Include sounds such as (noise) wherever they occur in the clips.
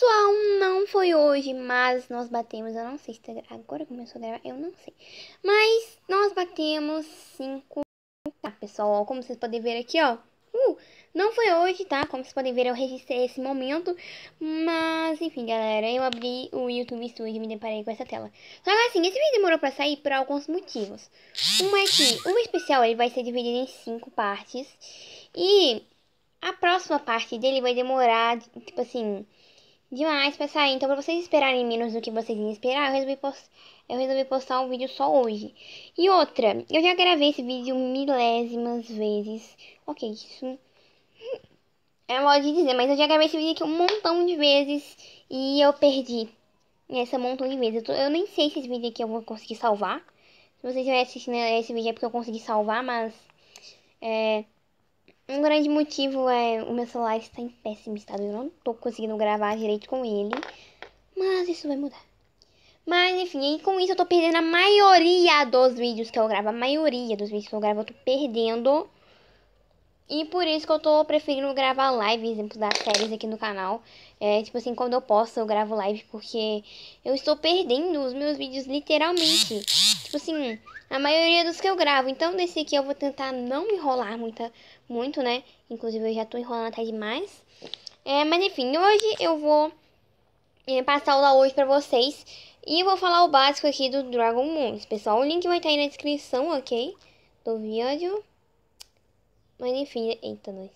Pessoal, não foi hoje, mas nós batemos, eu não sei se tá agora começou a gravar, eu não sei. Mas nós batemos 5 tá, pessoal, como vocês podem ver aqui, ó. Uh, não foi hoje, tá? Como vocês podem ver, eu registrei esse momento, mas enfim, galera, eu abri o YouTube Studio e me deparei com essa tela. Só que assim, esse vídeo demorou pra sair por alguns motivos. Um é que o especial ele vai ser dividido em 5 partes e a próxima parte dele vai demorar, tipo assim demais pra sair. Então, pra vocês esperarem menos do que vocês iam esperar, eu resolvi, post... eu resolvi postar um vídeo só hoje. E outra, eu já gravei esse vídeo milésimas vezes. Ok, isso é modo de dizer, mas eu já gravei esse vídeo aqui um montão de vezes e eu perdi essa montão de vezes. Eu, tô... eu nem sei se esse vídeo aqui eu vou conseguir salvar. Se vocês estiverem assistindo esse vídeo é porque eu consegui salvar, mas... É... Um grande motivo é o meu celular está em péssimo estado. Eu não tô conseguindo gravar direito com ele. Mas isso vai mudar. Mas enfim, e com isso eu tô perdendo a maioria dos vídeos que eu gravo. A maioria dos vídeos que eu gravo eu tô perdendo. E por isso que eu tô preferindo gravar live, exemplo, das séries aqui no canal. É, tipo assim, quando eu posso eu gravo live, porque eu estou perdendo os meus vídeos literalmente. Tipo assim, a maioria dos que eu gravo. Então, desse aqui eu vou tentar não enrolar muita, muito, né? Inclusive eu já tô enrolando até demais. É, mas enfim, hoje eu vou é, passar o download pra vocês. E vou falar o básico aqui do Dragon Moons, pessoal. O link vai estar tá aí na descrição, ok? Do vídeo. Mas enfim, eita, nós.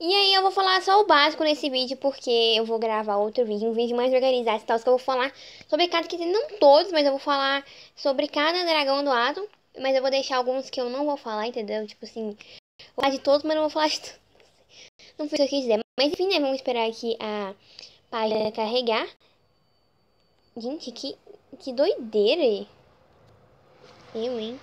E aí eu vou falar só o básico nesse vídeo, porque eu vou gravar outro vídeo, um vídeo mais organizado e tal, que eu vou falar sobre cada, que não todos, mas eu vou falar sobre cada dragão do Atom. Mas eu vou deixar alguns que eu não vou falar, entendeu? Tipo assim, vou falar de todos, mas não vou falar de todos. Não sei o que eu quis dizer. Mas enfim, né? Vamos esperar aqui a página carregar. Gente, que, que doideira. Eu, hein?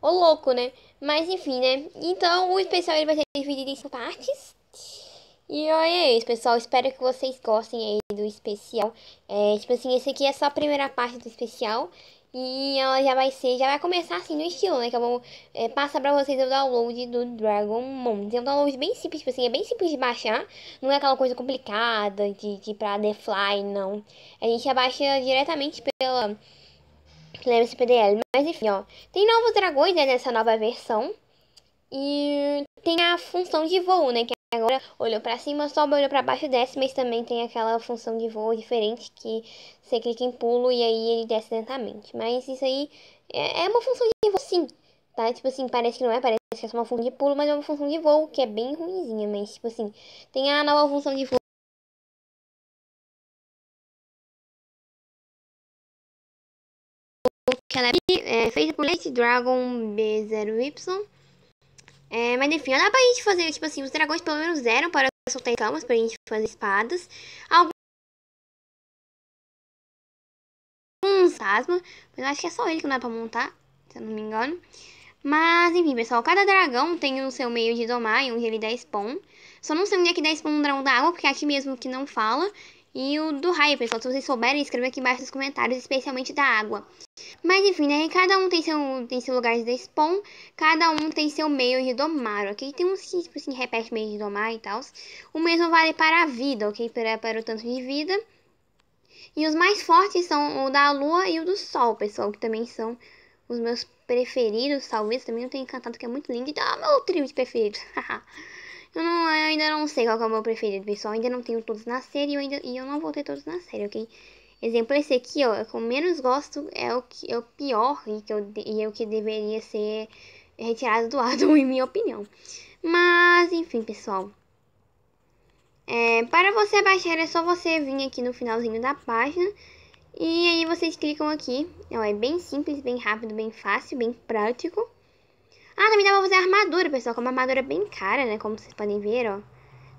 Ô louco, né? Mas enfim, né? Então o especial ele vai ser dividido em partes. E aí, é isso pessoal. Espero que vocês gostem aí do especial. É, tipo assim, esse aqui é só a primeira parte do especial. E ela já vai ser, já vai começar assim no estilo, né? Que eu vou é, passar pra vocês o download do Dragon Moon. É um download bem simples, tipo assim, é bem simples de baixar. Não é aquela coisa complicada de, de pra The Fly, não. A gente abaixa diretamente pela, pela MCPDL. Mas enfim, ó. Tem novos dragões né, nessa nova versão. E tem a função de voo, né? Que Agora olhou para cima, sobe, olhou para baixo, desce, mas também tem aquela função de voo diferente que você clica em pulo e aí ele desce lentamente. Mas isso aí é, é, uma função de voo sim, tá? Tipo assim, parece que não é, parece que é só uma função de pulo, mas é uma função de voo que é bem ruimzinha, mas tipo assim, tem a nova função de voo que ela é, é feita por Late Dragon B0Y. É, mas enfim, dá pra gente fazer, tipo assim, os dragões pelo menos eram para soltar escamas pra gente fazer espadas. Alguns fantasma, mas eu acho que é só ele que não dá é pra montar, se eu não me engano. Mas, enfim, pessoal, cada dragão tem o seu meio de domar e onde ele dá spawn. Só não sei onde é que dá spawn no dragão da água, porque é aqui mesmo que não fala. E o do raio, pessoal, se vocês souberem, escreva aqui embaixo nos comentários, especialmente da água. Mas enfim, né? Cada um tem seu, tem seu lugar de spawn, cada um tem seu meio de domar, ok? Tem uns que, tipo assim, repete meio de domar e tal. O mesmo vale para a vida, ok? Para, para o tanto de vida. E os mais fortes são o da lua e o do sol, pessoal, que também são os meus preferidos, talvez. Também eu tenho encantado, que é muito lindo. Então, é o meu trio de preferidos. (laughs) eu, não, eu ainda não sei qual é o meu preferido, pessoal. Eu ainda não tenho todos na série eu ainda, e eu não vou ter todos na série, ok? Exemplo, esse aqui, ó, é o que eu menos gosto, é o, que, é o pior e, que eu, e é o que deveria ser retirado do átomo, (laughs) em minha opinião. Mas, enfim, pessoal. É, para você baixar, é só você vir aqui no finalzinho da página. E aí vocês clicam aqui. Ó, é bem simples, bem rápido, bem fácil, bem prático. Ah, também dá pra fazer armadura, pessoal. Como a armadura é bem cara, né? Como vocês podem ver, ó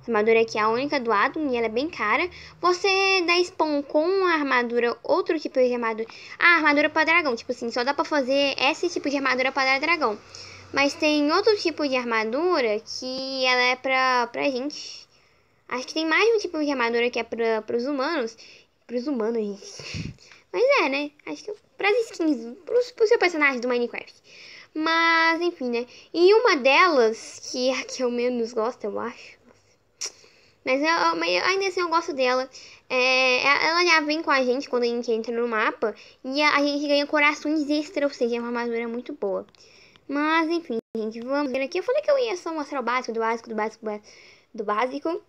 armadura aqui é a única do Adam e ela é bem cara. Você dá spawn com a armadura, outro tipo de armadura. Ah, armadura para dragão, tipo assim, só dá pra fazer esse tipo de armadura para dragão. Mas tem outro tipo de armadura que ela é pra, pra gente. Acho que tem mais um tipo de armadura que é pra, pros humanos. Pros humanos, gente. (laughs) Mas é, né? Acho que pras skins, pros, pro seu personagem do Minecraft. Mas, enfim, né? E uma delas, que é a que eu menos gosto, eu acho mas, eu, mas ainda assim eu gosto dela. É, é, ela já vem com a gente quando a gente entra no mapa. E a, a gente ganha corações extra, ou seja, é uma armadura muito boa. Mas enfim, gente, vamos ver aqui. Eu falei que eu ia só mostrar o básico, do básico, do básico, do básico.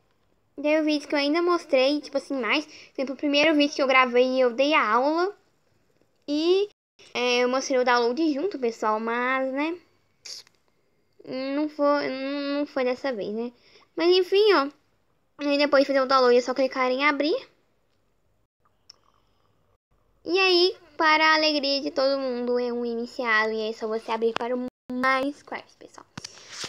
Daí o vídeo que eu ainda mostrei, tipo assim, mais. Tipo, o primeiro vídeo que eu gravei, eu dei a aula. E é, eu mostrei o download junto, pessoal, mas, né? Não foi, não foi dessa vez, né? Mas enfim, ó. E depois fazer o download é só clicar em abrir. E aí, para a alegria de todo mundo, é um iniciado. E é só você abrir para o Minecraft, pessoal.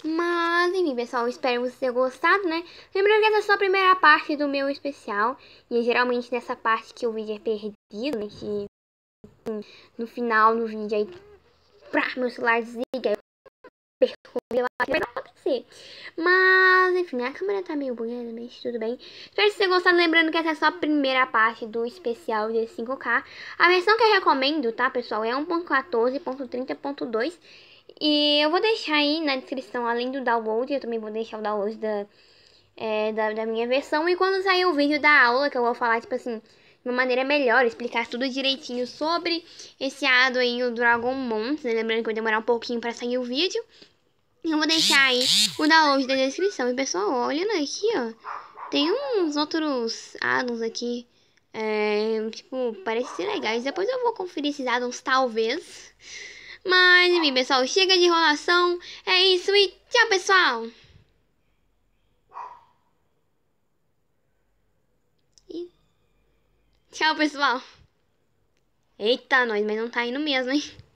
Mas, enfim, pessoal, espero que vocês tenham gostado, né? Lembrando que essa é só a primeira parte do meu especial. E é geralmente nessa parte que o vídeo é perdido, né? Que no final do vídeo aí, pra, meu celular desliga, perfume lá que vai acontecer. Mas, enfim, a câmera tá meio bugada, né, mas tudo bem. Espero que vocês gostado, Lembrando que essa é só a primeira parte do especial de 5K. A versão que eu recomendo, tá, pessoal, é 1.14.30.2. E eu vou deixar aí na descrição, além do download, eu também vou deixar o download da, é, da, da minha versão. E quando sair o vídeo da aula, que eu vou falar, tipo assim de uma maneira melhor, explicar tudo direitinho sobre esse ado aí, o Dragon Mons, né? Lembrando que vai demorar um pouquinho para sair o vídeo. Eu vou deixar aí o download da descrição. E pessoal, olha né, aqui, ó. Tem uns outros addons aqui. É, tipo, parece ser legais. Depois eu vou conferir esses addons, talvez. Mas, enfim, pessoal, chega de enrolação. É isso e tchau, pessoal! E... Tchau, pessoal! Eita, nós, mas não tá indo mesmo, hein?